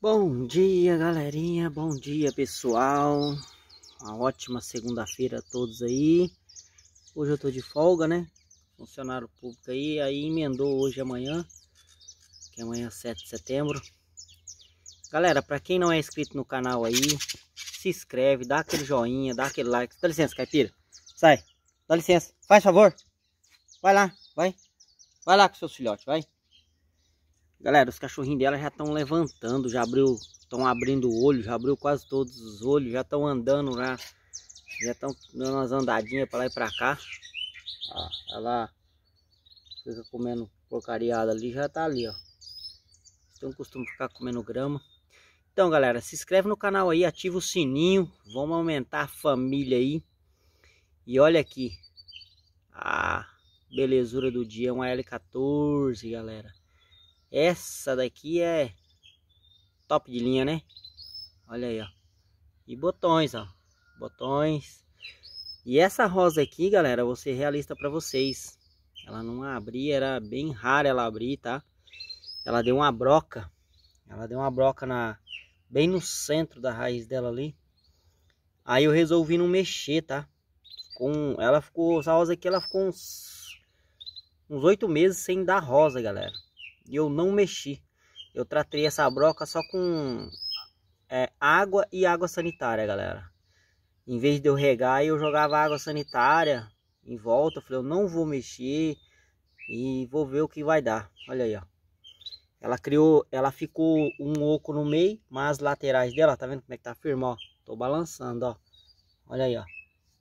Bom dia, galerinha. Bom dia, pessoal. Uma ótima segunda-feira a todos aí. Hoje eu tô de folga, né? Funcionário público aí. Aí emendou hoje amanhã, que é amanhã 7 de setembro. Galera, para quem não é inscrito no canal aí, se inscreve, dá aquele joinha, dá aquele like. Dá licença, caipira. Sai. Dá licença. Faz favor. Vai lá, vai. Vai lá com seus filhotes, vai. Galera, os cachorrinhos dela já estão levantando, já abriu, estão abrindo o olho, já abriu quase todos os olhos, já estão andando lá, já estão dando umas andadinhas para lá e para cá. Ó, ela fica comendo porcariada ali, já tá ali, ó. Estão de ficar comendo grama. Então, galera, se inscreve no canal aí, ativa o sininho, vamos aumentar a família aí. E olha aqui, a belezura do dia, é uma L14, galera. Essa daqui é top de linha, né? Olha aí, ó. E botões, ó. Botões. E essa rosa aqui, galera, vou ser realista para vocês. Ela não abria, era bem rara ela abrir, tá? Ela deu uma broca. Ela deu uma broca na bem no centro da raiz dela ali. Aí eu resolvi não mexer, tá? Com ela ficou, essa rosa aqui ela ficou uns uns oito meses sem dar rosa, galera e eu não mexi. Eu tratei essa broca só com é, água e água sanitária, galera. Em vez de eu regar, eu jogava água sanitária em volta. Eu falei, eu não vou mexer e vou ver o que vai dar. Olha aí, ó. Ela criou, ela ficou um oco no meio, mas as laterais dela, tá vendo como é que tá firme, ó? Tô balançando, ó. Olha aí, ó.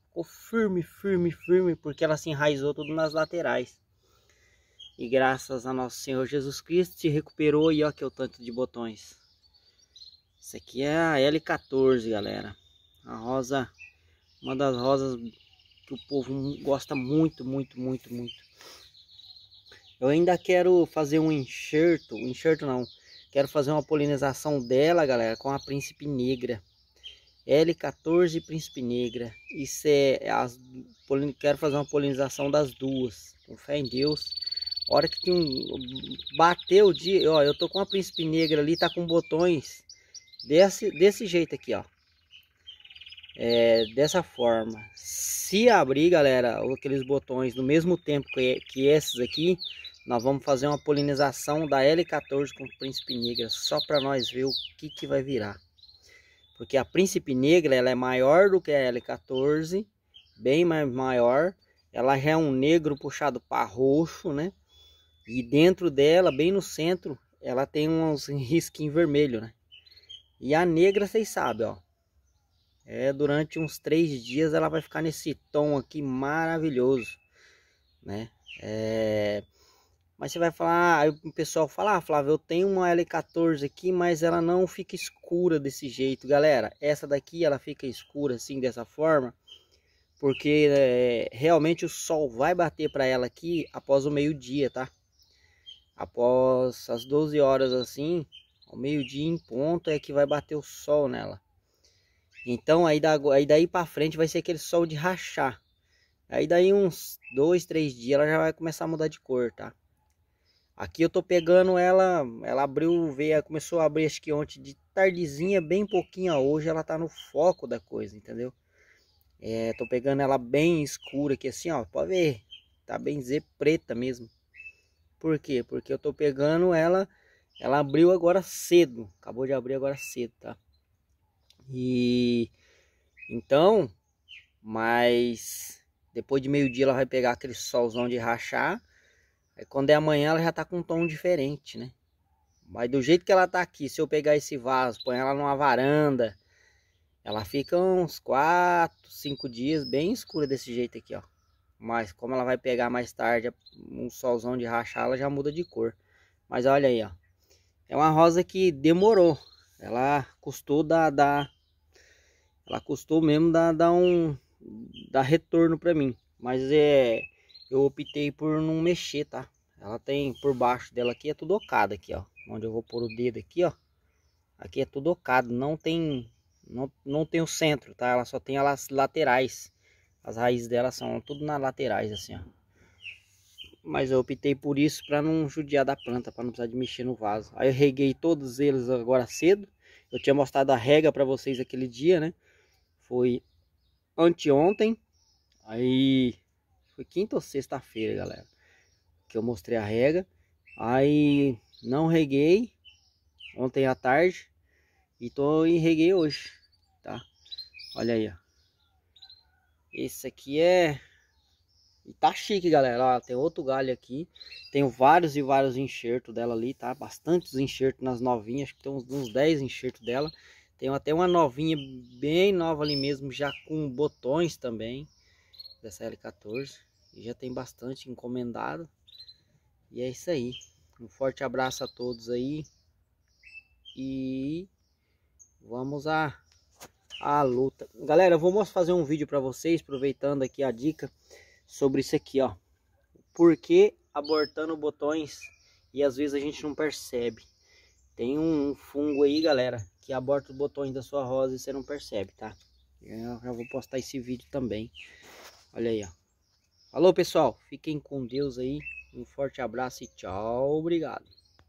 Ficou firme, firme, firme, porque ela se enraizou tudo nas laterais. E graças a nosso Senhor Jesus Cristo se recuperou e olha que é o tanto de botões. Isso aqui é a L14, galera. A rosa, uma das rosas que o povo gosta muito, muito, muito, muito. Eu ainda quero fazer um enxerto, um enxerto não. Quero fazer uma polinização dela, galera, com a príncipe negra. L14 Príncipe Negra. Isso é as, quero fazer uma polinização das duas. Com fé em Deus, hora que um, bateu o dia, ó, eu tô com uma príncipe negra ali, tá com botões desse, desse jeito aqui, ó. É, dessa forma. Se abrir, galera, aqueles botões no mesmo tempo que, que esses aqui, nós vamos fazer uma polinização da L14 com príncipe negra, só para nós ver o que, que vai virar. Porque a príncipe negra, ela é maior do que a L14, bem mais maior. Ela já é um negro puxado para roxo, né? E dentro dela, bem no centro, ela tem uns risquinhos vermelhos, né? E a negra, vocês sabem, ó. É, durante uns três dias ela vai ficar nesse tom aqui maravilhoso, né? É... Mas você vai falar, ah, aí o pessoal fala, ah, Flávio, eu tenho uma L14 aqui, mas ela não fica escura desse jeito. Galera, essa daqui ela fica escura assim, dessa forma, porque é, realmente o sol vai bater para ela aqui após o meio-dia, tá? Após as 12 horas assim, ao meio-dia em ponto é que vai bater o sol nela. Então aí, da, aí daí para frente vai ser aquele sol de rachar. Aí daí uns dois, três dias ela já vai começar a mudar de cor, tá? Aqui eu tô pegando ela, ela abriu, veio, começou a abrir acho que ontem de tardezinha, bem pouquinha hoje, ela tá no foco da coisa, entendeu? É, tô pegando ela bem escura aqui assim, ó, pode ver, tá bem dizer preta mesmo. Por quê? Porque eu tô pegando ela, ela abriu agora cedo, acabou de abrir agora cedo, tá? E então, mas depois de meio-dia ela vai pegar aquele solzão de rachar. Aí quando é amanhã ela já tá com um tom diferente, né? Mas do jeito que ela tá aqui, se eu pegar esse vaso, põe ela numa varanda, ela fica uns 4, 5 dias bem escura desse jeito aqui, ó. Mas como ela vai pegar mais tarde um solzão de rachar, ela já muda de cor. Mas olha aí, ó. É uma rosa que demorou. Ela custou da... da ela custou mesmo dar, dar um... Dar retorno pra mim. Mas é... Eu optei por não mexer, tá? Ela tem por baixo dela aqui, é tudo ocado aqui, ó. Onde eu vou pôr o dedo aqui, ó. Aqui é tudo ocado, não tem... Não, não tem o centro, tá? Ela só tem as laterais. As raízes dela são tudo nas laterais, assim, ó. Mas eu optei por isso para não judiar da planta, para não precisar de mexer no vaso. Aí eu reguei todos eles agora cedo. Eu tinha mostrado a rega para vocês aquele dia, né? Foi anteontem. Aí foi quinta ou sexta-feira, galera, que eu mostrei a rega. Aí não reguei ontem à tarde e tô em reguei hoje, tá? Olha aí, ó. Esse aqui é... E tá chique, galera. Ó, tem outro galho aqui. Tenho vários e vários enxertos dela ali, tá? Bastantes enxertos nas novinhas. Acho que tem uns, uns 10 enxertos dela. Tenho até uma novinha bem nova ali mesmo, já com botões também. Dessa L14. E já tem bastante encomendado. E é isso aí. Um forte abraço a todos aí. E vamos a a luta. Galera, eu vou fazer um vídeo para vocês, aproveitando aqui a dica sobre isso aqui, ó. Por que abortando botões e às vezes a gente não percebe? Tem um fungo aí, galera, que aborta os botões da sua rosa e você não percebe, tá? Eu já vou postar esse vídeo também. Olha aí, ó. Alô, pessoal. Fiquem com Deus aí. Um forte abraço e tchau. Obrigado.